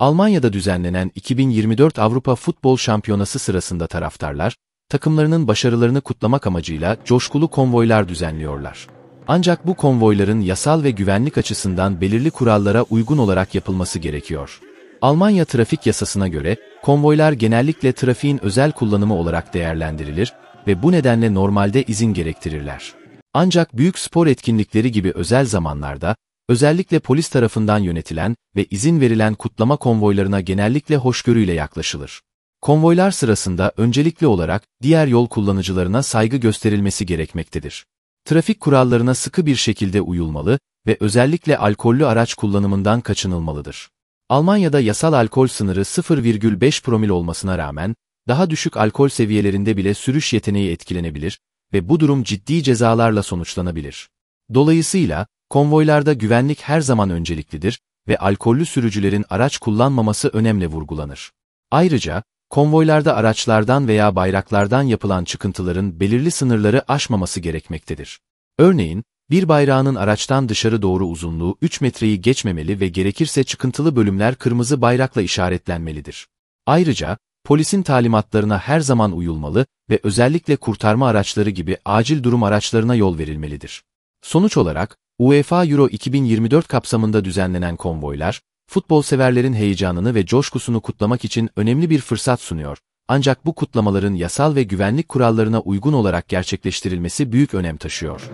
Almanya'da düzenlenen 2024 Avrupa Futbol Şampiyonası sırasında taraftarlar, takımlarının başarılarını kutlamak amacıyla coşkulu konvoylar düzenliyorlar. Ancak bu konvoyların yasal ve güvenlik açısından belirli kurallara uygun olarak yapılması gerekiyor. Almanya trafik yasasına göre, konvoylar genellikle trafiğin özel kullanımı olarak değerlendirilir ve bu nedenle normalde izin gerektirirler. Ancak büyük spor etkinlikleri gibi özel zamanlarda, Özellikle polis tarafından yönetilen ve izin verilen kutlama konvoylarına genellikle hoşgörüyle yaklaşılır. Konvoylar sırasında öncelikli olarak diğer yol kullanıcılarına saygı gösterilmesi gerekmektedir. Trafik kurallarına sıkı bir şekilde uyulmalı ve özellikle alkollü araç kullanımından kaçınılmalıdır. Almanya'da yasal alkol sınırı 0,5 promil olmasına rağmen, daha düşük alkol seviyelerinde bile sürüş yeteneği etkilenebilir ve bu durum ciddi cezalarla sonuçlanabilir. Dolayısıyla, Konvoylarda güvenlik her zaman önceliklidir ve alkollü sürücülerin araç kullanmaması önemli vurgulanır. Ayrıca, konvoylarda araçlardan veya bayraklardan yapılan çıkıntıların belirli sınırları aşmaması gerekmektedir. Örneğin, bir bayrağının araçtan dışarı doğru uzunluğu 3 metreyi geçmemeli ve gerekirse çıkıntılı bölümler kırmızı bayrakla işaretlenmelidir. Ayrıca, polisin talimatlarına her zaman uyulmalı ve özellikle kurtarma araçları gibi acil durum araçlarına yol verilmelidir. Sonuç olarak, UEFA Euro 2024 kapsamında düzenlenen konvoylar, futbol severlerin heyecanını ve coşkusunu kutlamak için önemli bir fırsat sunuyor. Ancak bu kutlamaların yasal ve güvenlik kurallarına uygun olarak gerçekleştirilmesi büyük önem taşıyor.